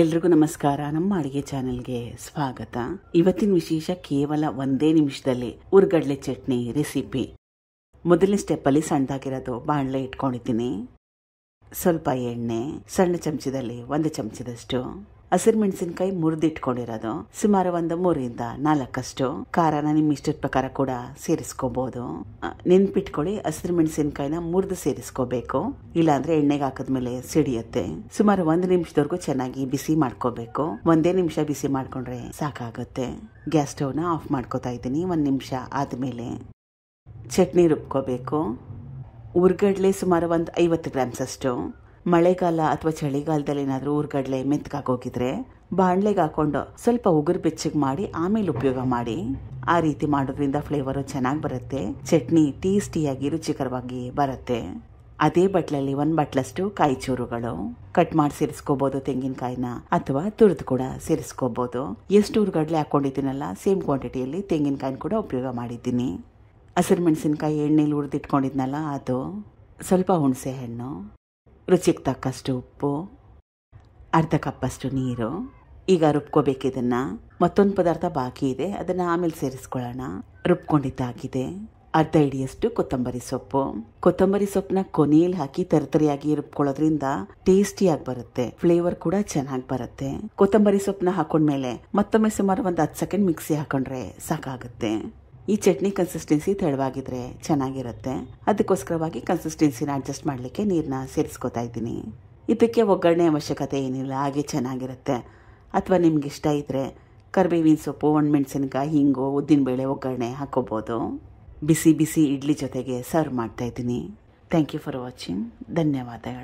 ಎಲ್ರಿಗೂ ನಮಸ್ಕಾರ ನಮ್ಮ ಅಡಿಗೆ ಚಾನೆಲ್ಗೆ ಸ್ವಾಗತ ಇವತ್ತಿನ ವಿಶೇಷ ಕೇವಲ ಒಂದೇ ನಿಮಿಷದಲ್ಲಿ ಉರ್ಗಡ್ಲೆ ಚಟ್ನಿ ರೆಸಿಪಿ ಮೊದಲನೇ ಸ್ಟೆಪ್ಪಲ್ಲಿ ಸಣ್ಣದಾಗಿರೋದು ಬಾಣಲೆ ಇಟ್ಕೊಂಡಿದ್ದೀನಿ ಸ್ವಲ್ಪ ಎಣ್ಣೆ ಸಣ್ಣ ಚಮಚದಲ್ಲಿ ಒಂದು ಚಮಚದಷ್ಟು ಹಸಿರು ಮೆಣಸಿನಕಾಯಿ ಮುರಿದಿಟ್ಕೊಂಡಿರೋದು ಸುಮಾರು ಒಂದು ಮೂರಿಂದ ನಾಲ್ಕಷ್ಟು ಖಾರನ ನಿಮ್ಮ ಇಷ್ಟದ ಪ್ರಕಾರ ಕೂಡ ಸೇರಿಸ್ಕೋಬಹುದು ನೆನ್ಪಿಟ್ಕೊಳ್ಳಿ ಹಸಿರು ಮೆಣಸಿನಕಾಯಿನ ಮುರಿದು ಸೇರಿಸ್ಕೋಬೇಕು ಇಲ್ಲಾಂದ್ರೆ ಎಣ್ಣೆಗೆ ಹಾಕಿದ್ಮೇಲೆ ಸಿಡಿಯುತ್ತೆ ಸುಮಾರು ಒಂದು ನಿಮಿಷದವರೆಗೂ ಚೆನ್ನಾಗಿ ಬಿಸಿ ಮಾಡ್ಕೋಬೇಕು ಒಂದೇ ನಿಮಿಷ ಬಿಸಿ ಮಾಡ್ಕೊಂಡ್ರೆ ಸಾಕಾಗುತ್ತೆ ಗ್ಯಾಸ್ ನ ಆಫ್ ಮಾಡ್ಕೋತಾ ಇದ್ದೀನಿ ಒಂದು ನಿಮಿಷ ಆದಮೇಲೆ ಚಟ್ನಿ ರುಬ್ಕೋಬೇಕು ಉರ್ಗಡ್ಲೆ ಸುಮಾರು ಒಂದು ಐವತ್ತು ಗ್ರಾಮ್ಸ್ ಅಷ್ಟು ಮಳೆಗಾಲ ಅಥವಾ ಚಳಿಗಾಲದಲ್ಲಿ ಏನಾದರೂ ಊರ್ಗಡ್ಲೆ ಮೆತ್ಕಾಕೋಗಿದ್ರೆ ಬಾಣಲೆಗೆ ಹಾಕೊಂಡು ಸ್ವಲ್ಪ ಉಗುರು ಬೆಚ್ಚಗೆ ಮಾಡಿ ಆಮೇಲೆ ಉಪಯೋಗ ಮಾಡಿ ಆ ರೀತಿ ಮಾಡೋದ್ರಿಂದ ಫ್ಲೇವರು ಚೆನ್ನಾಗಿ ಬರುತ್ತೆ ಚಟ್ನಿ ಟೇಸ್ಟಿಯಾಗಿ ರುಚಿಕರವಾಗಿ ಬರುತ್ತೆ ಅದೇ ಬಟ್ಲಲ್ಲಿ ಒಂದು ಬಟ್ಲಷ್ಟು ಕಾಯಿ ಚೂರುಗಳು ಕಟ್ ಮಾಡಿ ಸೇರಿಸ್ಕೋಬಹುದು ತೆಂಗಿನಕಾಯಿನ ಅಥವಾ ತುರಿದು ಕೂಡ ಸೇರಿಸ್ಕೋಬಹುದು ಎಷ್ಟು ಊರುಗಡ್ಲೆ ಹಾಕೊಂಡಿದ್ದೀನಲ್ಲ ಸೇಮ್ ಕ್ವಾಂಟಿಟಿಯಲ್ಲಿ ತೆಂಗಿನಕಾಯಿನ ಕೂಡ ಉಪಯೋಗ ಮಾಡಿದ್ದೀನಿ ಹಸಿರು ಮೆಣಸಿನ್ಕಾಯಿ ಎಣ್ಣೆಲಿ ಹುರಿದಿಟ್ಕೊಂಡಿದ್ನಲ್ಲ ಅದು ಸ್ವಲ್ಪ ಹುಣಸೆ ಹಣ್ಣು ರುಚಿಗೆ ತಕ್ಕಷ್ಟು ಉಪ್ಪು ಅರ್ಧ ಕಪ್ಪಷ್ಟು ನೀರು ಈಗ ರುಬ್ಕೋಬೇಕಿದನ್ನು ಮತ್ತೊಂದು ಪದಾರ್ಥ ಬಾಕಿ ಇದೆ ಅದನ್ನು ಆಮೇಲೆ ಸೇರಿಸ್ಕೊಳ್ಳೋಣ ರುಬ್ಕೊಂಡಿದ್ದಾಗಿದೆ ಅರ್ಧ ಹಿಡಿಯಷ್ಟು ಕೊತ್ತಂಬರಿ ಸೊಪ್ಪು ಕೊತ್ತಂಬರಿ ಸೊಪ್ಪನ್ನ ಕೊನೆಯಲ್ಲಿ ಹಾಕಿ ತರತರಿಯಾಗಿ ರುಬ್ಕೊಳ್ಳೋದ್ರಿಂದ ಟೇಸ್ಟಿಯಾಗಿ ಬರುತ್ತೆ ಫ್ಲೇವರ್ ಕೂಡ ಚೆನ್ನಾಗಿ ಬರುತ್ತೆ ಕೊತ್ತಂಬರಿ ಸೊಪ್ಪನ್ನ ಹಾಕೊಂಡ್ಮೇಲೆ ಮತ್ತೊಮ್ಮೆ ಸುಮಾರು ಒಂದು ಹತ್ತು ಸೆಕೆಂಡ್ ಮಿಕ್ಸಿ ಹಾಕೊಂಡ್ರೆ ಸಾಕಾಗುತ್ತೆ ಈ ಚಟ್ನಿ ಕನ್ಸಿಸ್ಟೆನ್ಸಿ ತೆಳುವಾಗಿದ್ರೆ ಚೆನ್ನಾಗಿರುತ್ತೆ ಅದಕ್ಕೋಸ್ಕರವಾಗಿ ಕನ್ಸಿಸ್ಟೆನ್ಸಿನ ಅಡ್ಜಸ್ಟ್ ಮಾಡಲಿಕ್ಕೆ ನೀರನ್ನ ಸೇರಿಸ್ಕೊತಾ ಇದ್ದೀನಿ ಇದಕ್ಕೆ ಒಗ್ಗರಣೆ ಅವಶ್ಯಕತೆ ಏನಿಲ್ಲ ಹಾಗೆ ಚೆನ್ನಾಗಿರುತ್ತೆ ಅಥವಾ ನಿಮ್ಗೆ ಇಷ್ಟ ಇದ್ದರೆ ಕರ್ಬೇವಿನ ಸೊಪ್ಪು ಒಣಮೆಣಸಿನ್ಕಾಯಿ ಹಿಂಗು ಉದ್ದಿನಬೇಳೆ ಒಗ್ಗರಣೆ ಹಾಕೋಬೋದು ಬಿಸಿ ಬಿಸಿ ಇಡ್ಲಿ ಜೊತೆಗೆ ಸರ್ವ್ ಮಾಡ್ತಾ ಇದ್ದೀನಿ ಥ್ಯಾಂಕ್ ಯು ಫಾರ್ ವಾಚಿಂಗ್ ಧನ್ಯವಾದಗಳು